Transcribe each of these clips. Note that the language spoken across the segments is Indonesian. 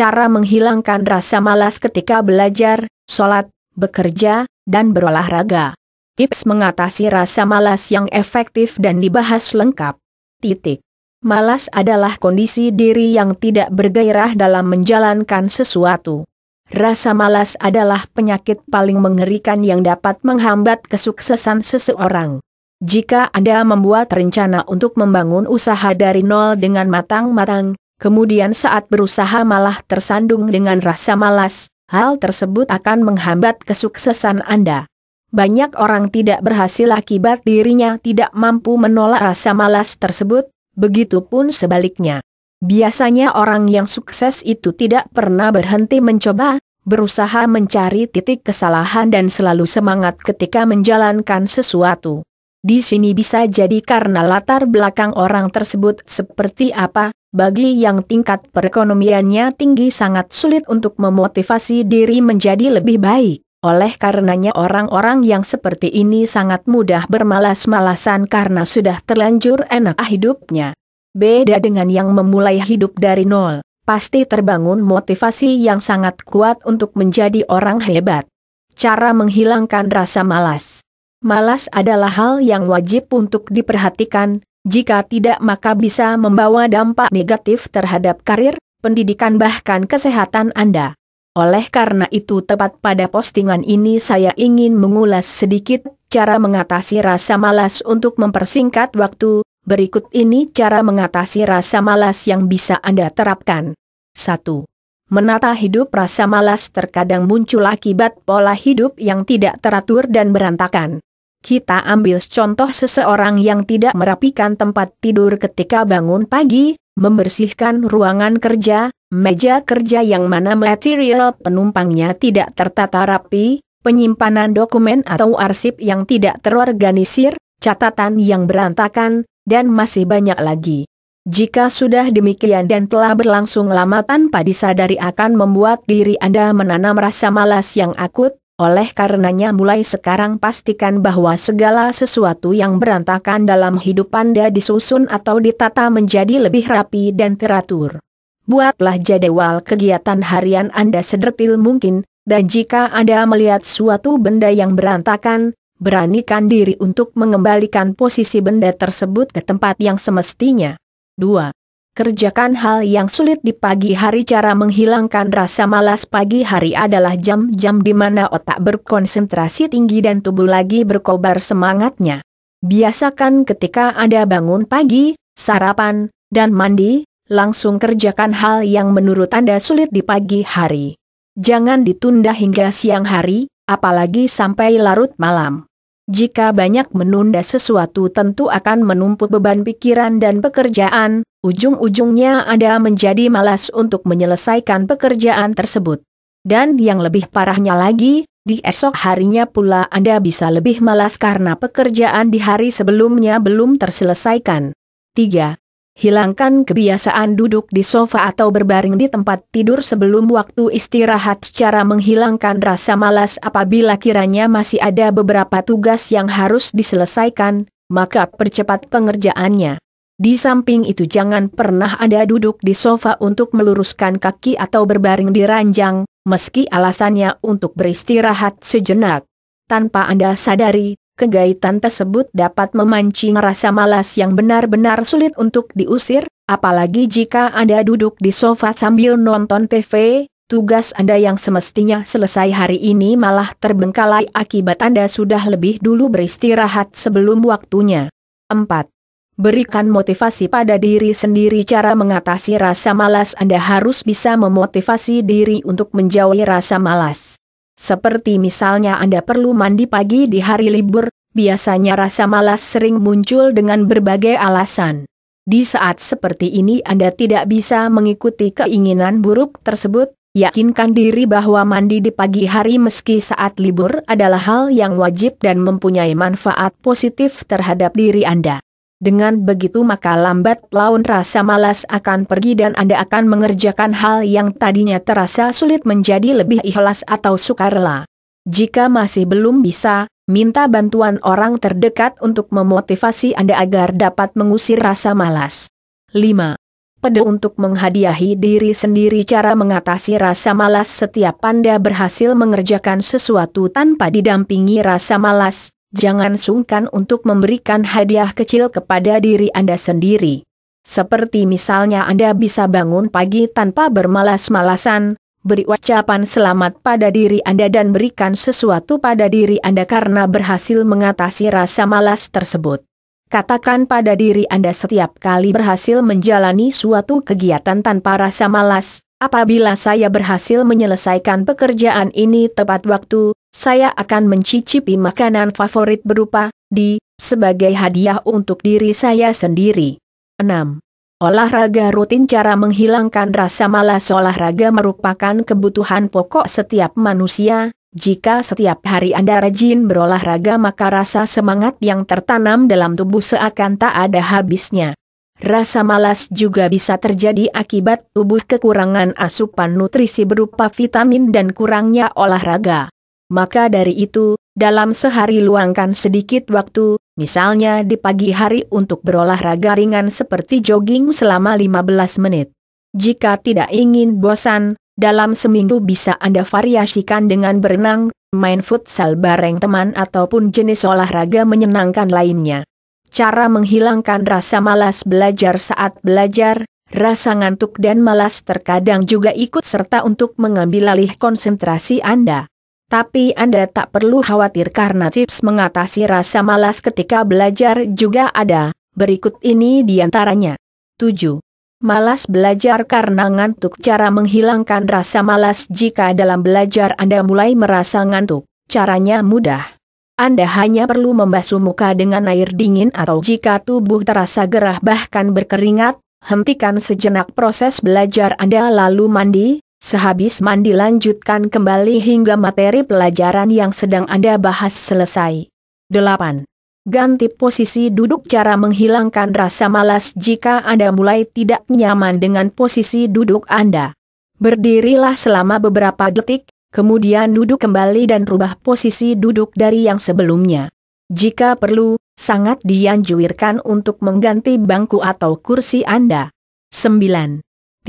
cara menghilangkan rasa malas ketika belajar, sholat, bekerja, dan berolahraga. Tips mengatasi rasa malas yang efektif dan dibahas lengkap. Titik. Malas adalah kondisi diri yang tidak bergairah dalam menjalankan sesuatu. Rasa malas adalah penyakit paling mengerikan yang dapat menghambat kesuksesan seseorang. Jika Anda membuat rencana untuk membangun usaha dari nol dengan matang-matang, kemudian saat berusaha malah tersandung dengan rasa malas, hal tersebut akan menghambat kesuksesan Anda. Banyak orang tidak berhasil akibat dirinya tidak mampu menolak rasa malas tersebut, begitupun sebaliknya. Biasanya orang yang sukses itu tidak pernah berhenti mencoba, berusaha mencari titik kesalahan dan selalu semangat ketika menjalankan sesuatu. Di sini bisa jadi karena latar belakang orang tersebut seperti apa, bagi yang tingkat perekonomiannya tinggi sangat sulit untuk memotivasi diri menjadi lebih baik. Oleh karenanya orang-orang yang seperti ini sangat mudah bermalas-malasan karena sudah terlanjur enak hidupnya. Beda dengan yang memulai hidup dari nol, pasti terbangun motivasi yang sangat kuat untuk menjadi orang hebat. Cara menghilangkan rasa malas Malas adalah hal yang wajib untuk diperhatikan, jika tidak maka bisa membawa dampak negatif terhadap karir, pendidikan bahkan kesehatan Anda. Oleh karena itu tepat pada postingan ini saya ingin mengulas sedikit cara mengatasi rasa malas untuk mempersingkat waktu, berikut ini cara mengatasi rasa malas yang bisa Anda terapkan. 1. Menata hidup rasa malas terkadang muncul akibat pola hidup yang tidak teratur dan berantakan. Kita ambil contoh seseorang yang tidak merapikan tempat tidur ketika bangun pagi, membersihkan ruangan kerja, meja kerja yang mana material penumpangnya tidak tertata rapi, penyimpanan dokumen atau arsip yang tidak terorganisir, catatan yang berantakan, dan masih banyak lagi. Jika sudah demikian dan telah berlangsung lama tanpa disadari akan membuat diri Anda menanam rasa malas yang akut, oleh karenanya mulai sekarang pastikan bahwa segala sesuatu yang berantakan dalam hidup Anda disusun atau ditata menjadi lebih rapi dan teratur. Buatlah jadwal kegiatan harian Anda sedetil mungkin, dan jika Anda melihat suatu benda yang berantakan, beranikan diri untuk mengembalikan posisi benda tersebut ke tempat yang semestinya. 2. Kerjakan hal yang sulit di pagi hari cara menghilangkan rasa malas pagi hari adalah jam-jam di mana otak berkonsentrasi tinggi dan tubuh lagi berkobar semangatnya. Biasakan ketika Anda bangun pagi, sarapan, dan mandi, langsung kerjakan hal yang menurut Anda sulit di pagi hari. Jangan ditunda hingga siang hari, apalagi sampai larut malam. Jika banyak menunda sesuatu tentu akan menumpuk beban pikiran dan pekerjaan, ujung-ujungnya Anda menjadi malas untuk menyelesaikan pekerjaan tersebut. Dan yang lebih parahnya lagi, di esok harinya pula Anda bisa lebih malas karena pekerjaan di hari sebelumnya belum terselesaikan. 3 hilangkan kebiasaan duduk di sofa atau berbaring di tempat tidur sebelum waktu istirahat secara menghilangkan rasa malas apabila kiranya masih ada beberapa tugas yang harus diselesaikan, maka percepat pengerjaannya. Di samping itu jangan pernah Anda duduk di sofa untuk meluruskan kaki atau berbaring di ranjang, meski alasannya untuk beristirahat sejenak. Tanpa Anda sadari, Kegaitan tersebut dapat memancing rasa malas yang benar-benar sulit untuk diusir, apalagi jika Anda duduk di sofa sambil nonton TV, tugas Anda yang semestinya selesai hari ini malah terbengkalai akibat Anda sudah lebih dulu beristirahat sebelum waktunya. 4. Berikan motivasi pada diri sendiri cara mengatasi rasa malas Anda harus bisa memotivasi diri untuk menjauhi rasa malas. Seperti misalnya Anda perlu mandi pagi di hari libur, biasanya rasa malas sering muncul dengan berbagai alasan. Di saat seperti ini Anda tidak bisa mengikuti keinginan buruk tersebut, yakinkan diri bahwa mandi di pagi hari meski saat libur adalah hal yang wajib dan mempunyai manfaat positif terhadap diri Anda. Dengan begitu maka lambat laun rasa malas akan pergi dan Anda akan mengerjakan hal yang tadinya terasa sulit menjadi lebih ikhlas atau sukarela. Jika masih belum bisa, minta bantuan orang terdekat untuk memotivasi Anda agar dapat mengusir rasa malas. 5. Pede untuk menghadiahi diri sendiri cara mengatasi rasa malas setiap Anda berhasil mengerjakan sesuatu tanpa didampingi rasa malas, jangan sungkan untuk memberikan hadiah kecil kepada diri Anda sendiri. Seperti misalnya Anda bisa bangun pagi tanpa bermalas-malasan, beri ucapan selamat pada diri Anda dan berikan sesuatu pada diri Anda karena berhasil mengatasi rasa malas tersebut. Katakan pada diri Anda setiap kali berhasil menjalani suatu kegiatan tanpa rasa malas, apabila saya berhasil menyelesaikan pekerjaan ini tepat waktu, saya akan mencicipi makanan favorit berupa di sebagai hadiah untuk diri saya sendiri. 6. Olahraga rutin cara menghilangkan rasa malas olahraga merupakan kebutuhan pokok setiap manusia. Jika setiap hari Anda rajin berolahraga maka rasa semangat yang tertanam dalam tubuh seakan tak ada habisnya. Rasa malas juga bisa terjadi akibat tubuh kekurangan asupan nutrisi berupa vitamin dan kurangnya olahraga. Maka dari itu, dalam sehari luangkan sedikit waktu, misalnya di pagi hari untuk berolahraga ringan seperti jogging selama 15 menit. Jika tidak ingin bosan, dalam seminggu bisa Anda variasikan dengan berenang, main futsal bareng teman ataupun jenis olahraga menyenangkan lainnya. Cara menghilangkan rasa malas belajar saat belajar, rasa ngantuk dan malas terkadang juga ikut serta untuk mengambil alih konsentrasi Anda. Tapi Anda tak perlu khawatir karena tips mengatasi rasa malas ketika belajar juga ada. Berikut ini diantaranya. 7. Malas belajar karena ngantuk Cara menghilangkan rasa malas jika dalam belajar Anda mulai merasa ngantuk, caranya mudah. Anda hanya perlu membasuh muka dengan air dingin atau jika tubuh terasa gerah bahkan berkeringat, hentikan sejenak proses belajar Anda lalu mandi, Sehabis mandi lanjutkan kembali hingga materi pelajaran yang sedang Anda bahas selesai. 8. Ganti posisi duduk cara menghilangkan rasa malas jika Anda mulai tidak nyaman dengan posisi duduk Anda. Berdirilah selama beberapa detik, kemudian duduk kembali dan rubah posisi duduk dari yang sebelumnya. Jika perlu, sangat dianjurkan untuk mengganti bangku atau kursi Anda. 9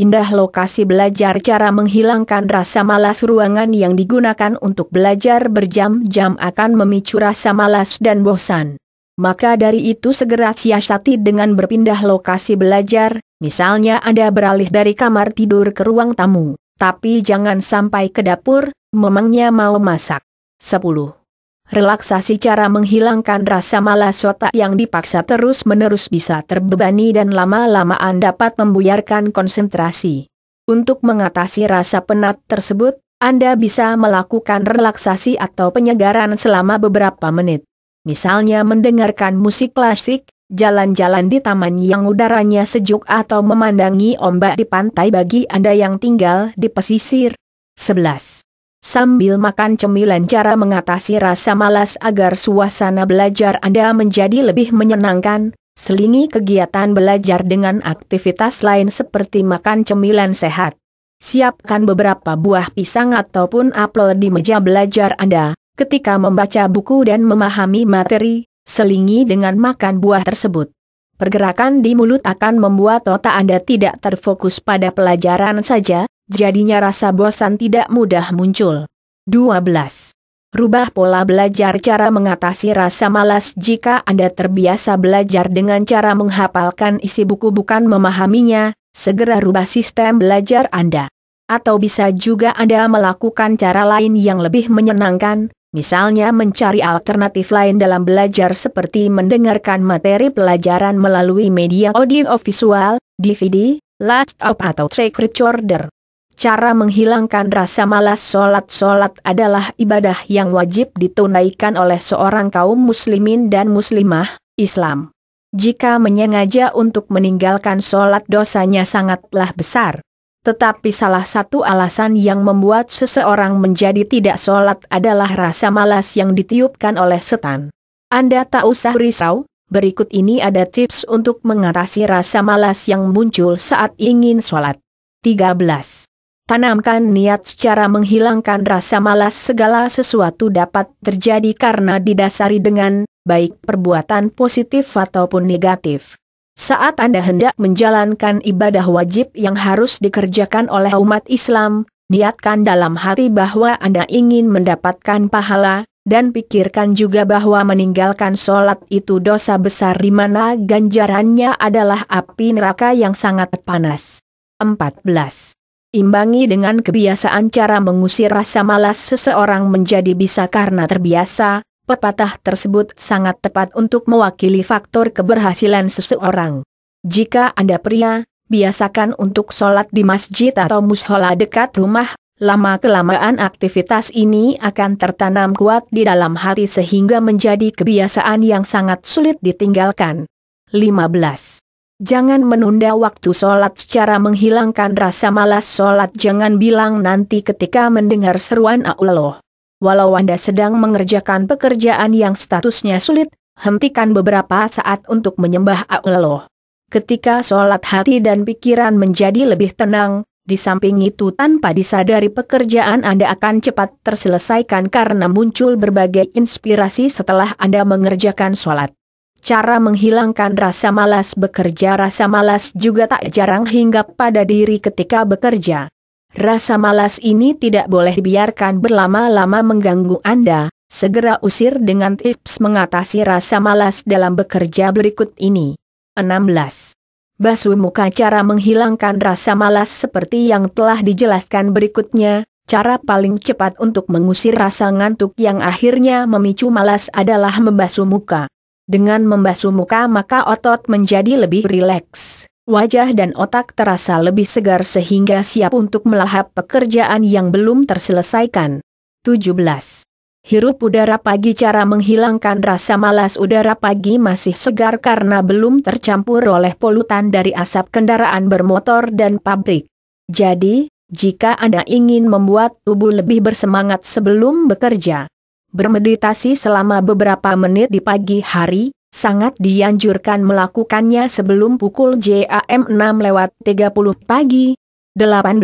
pindah lokasi belajar cara menghilangkan rasa malas ruangan yang digunakan untuk belajar berjam-jam akan memicu rasa malas dan bosan. Maka dari itu segera siasati dengan berpindah lokasi belajar, misalnya Anda beralih dari kamar tidur ke ruang tamu, tapi jangan sampai ke dapur, memangnya mau masak. 10 relaksasi cara menghilangkan rasa malas otak yang dipaksa terus-menerus bisa terbebani dan lama-lamaan dapat membuyarkan konsentrasi. Untuk mengatasi rasa penat tersebut, Anda bisa melakukan relaksasi atau penyegaran selama beberapa menit. Misalnya mendengarkan musik klasik, jalan-jalan di taman yang udaranya sejuk atau memandangi ombak di pantai bagi Anda yang tinggal di pesisir. 11. Sambil makan cemilan cara mengatasi rasa malas agar suasana belajar Anda menjadi lebih menyenangkan, selingi kegiatan belajar dengan aktivitas lain seperti makan cemilan sehat. Siapkan beberapa buah pisang ataupun apel di meja belajar Anda ketika membaca buku dan memahami materi, selingi dengan makan buah tersebut. Pergerakan di mulut akan membuat otak Anda tidak terfokus pada pelajaran saja, jadinya rasa bosan tidak mudah muncul. 12. Rubah pola belajar cara mengatasi rasa malas jika Anda terbiasa belajar dengan cara menghafalkan isi buku bukan memahaminya, segera rubah sistem belajar Anda. Atau bisa juga Anda melakukan cara lain yang lebih menyenangkan, misalnya mencari alternatif lain dalam belajar seperti mendengarkan materi pelajaran melalui media audio visual, DVD, laptop atau track recorder. Cara menghilangkan rasa malas sholat solat adalah ibadah yang wajib ditunaikan oleh seorang kaum muslimin dan muslimah, Islam. Jika menyengaja untuk meninggalkan sholat dosanya sangatlah besar. Tetapi salah satu alasan yang membuat seseorang menjadi tidak sholat adalah rasa malas yang ditiupkan oleh setan. Anda tak usah risau, berikut ini ada tips untuk mengatasi rasa malas yang muncul saat ingin sholat. 13. Tanamkan niat secara menghilangkan rasa malas segala sesuatu dapat terjadi karena didasari dengan, baik perbuatan positif ataupun negatif. Saat Anda hendak menjalankan ibadah wajib yang harus dikerjakan oleh umat Islam, niatkan dalam hati bahwa Anda ingin mendapatkan pahala, dan pikirkan juga bahwa meninggalkan sholat itu dosa besar di mana ganjarannya adalah api neraka yang sangat panas. 14. Imbangi dengan kebiasaan cara mengusir rasa malas seseorang menjadi bisa karena terbiasa, pepatah tersebut sangat tepat untuk mewakili faktor keberhasilan seseorang. Jika Anda pria, biasakan untuk sholat di masjid atau mushola dekat rumah, lama-kelamaan aktivitas ini akan tertanam kuat di dalam hati sehingga menjadi kebiasaan yang sangat sulit ditinggalkan. 15. Jangan menunda waktu sholat secara menghilangkan rasa malas sholat jangan bilang nanti ketika mendengar seruan Allah. Walau Anda sedang mengerjakan pekerjaan yang statusnya sulit, hentikan beberapa saat untuk menyembah Allah. Ketika sholat hati dan pikiran menjadi lebih tenang, di samping itu tanpa disadari pekerjaan Anda akan cepat terselesaikan karena muncul berbagai inspirasi setelah Anda mengerjakan sholat. Cara menghilangkan rasa malas bekerja Rasa malas juga tak jarang hinggap pada diri ketika bekerja. Rasa malas ini tidak boleh dibiarkan berlama-lama mengganggu Anda, segera usir dengan tips mengatasi rasa malas dalam bekerja berikut ini. 16. Basuh muka cara menghilangkan rasa malas seperti yang telah dijelaskan berikutnya, Cara paling cepat untuk mengusir rasa ngantuk yang akhirnya memicu malas adalah membasuh muka. Dengan membasuh muka maka otot menjadi lebih rileks. Wajah dan otak terasa lebih segar sehingga siap untuk melahap pekerjaan yang belum terselesaikan. 17. Hirup udara pagi cara menghilangkan rasa malas udara pagi masih segar karena belum tercampur oleh polutan dari asap kendaraan bermotor dan pabrik. Jadi, jika Anda ingin membuat tubuh lebih bersemangat sebelum bekerja, Bermeditasi selama beberapa menit di pagi hari, sangat dianjurkan melakukannya sebelum pukul JAM 6 lewat 30 pagi. 18.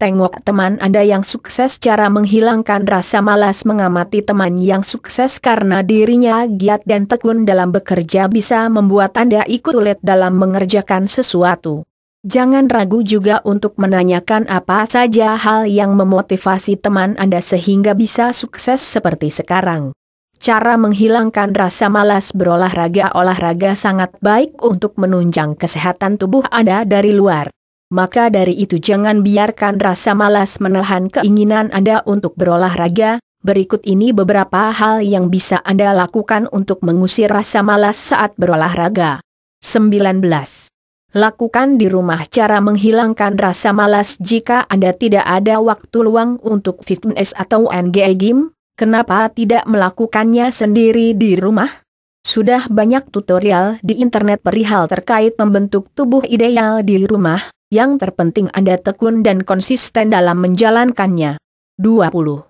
Tengok teman Anda yang sukses cara menghilangkan rasa malas mengamati teman yang sukses karena dirinya giat dan tekun dalam bekerja bisa membuat Anda ikut ulet dalam mengerjakan sesuatu. Jangan ragu juga untuk menanyakan apa saja hal yang memotivasi teman Anda sehingga bisa sukses seperti sekarang. Cara menghilangkan rasa malas berolahraga olahraga sangat baik untuk menunjang kesehatan tubuh Anda dari luar. Maka dari itu jangan biarkan rasa malas menahan keinginan Anda untuk berolahraga. Berikut ini beberapa hal yang bisa Anda lakukan untuk mengusir rasa malas saat berolahraga. 19. Lakukan di rumah cara menghilangkan rasa malas jika Anda tidak ada waktu luang untuk fitness atau NG game, kenapa tidak melakukannya sendiri di rumah? Sudah banyak tutorial di internet perihal terkait membentuk tubuh ideal di rumah, yang terpenting Anda tekun dan konsisten dalam menjalankannya. 20.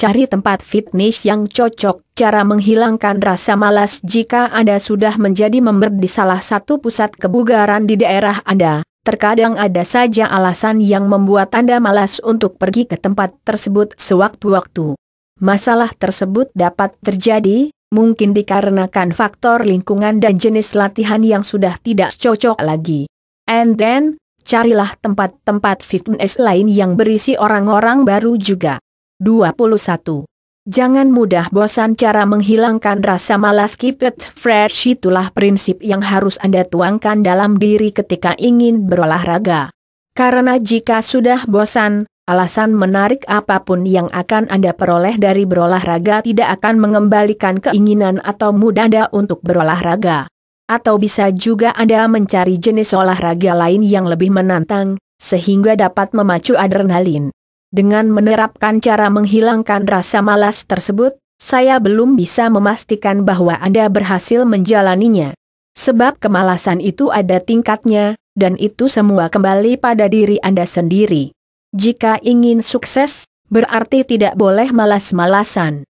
Cari tempat fitness yang cocok, cara menghilangkan rasa malas jika Anda sudah menjadi member di salah satu pusat kebugaran di daerah Anda. Terkadang ada saja alasan yang membuat Anda malas untuk pergi ke tempat tersebut sewaktu-waktu. Masalah tersebut dapat terjadi, mungkin dikarenakan faktor lingkungan dan jenis latihan yang sudah tidak cocok lagi. And then, carilah tempat-tempat fitness lain yang berisi orang-orang baru juga. 21. Jangan mudah bosan cara menghilangkan rasa malas keep it fresh itulah prinsip yang harus Anda tuangkan dalam diri ketika ingin berolahraga. Karena jika sudah bosan, alasan menarik apapun yang akan Anda peroleh dari berolahraga tidak akan mengembalikan keinginan atau mood Anda untuk berolahraga. Atau bisa juga Anda mencari jenis olahraga lain yang lebih menantang, sehingga dapat memacu adrenalin. Dengan menerapkan cara menghilangkan rasa malas tersebut, saya belum bisa memastikan bahwa Anda berhasil menjalaninya. Sebab kemalasan itu ada tingkatnya, dan itu semua kembali pada diri Anda sendiri. Jika ingin sukses, berarti tidak boleh malas-malasan.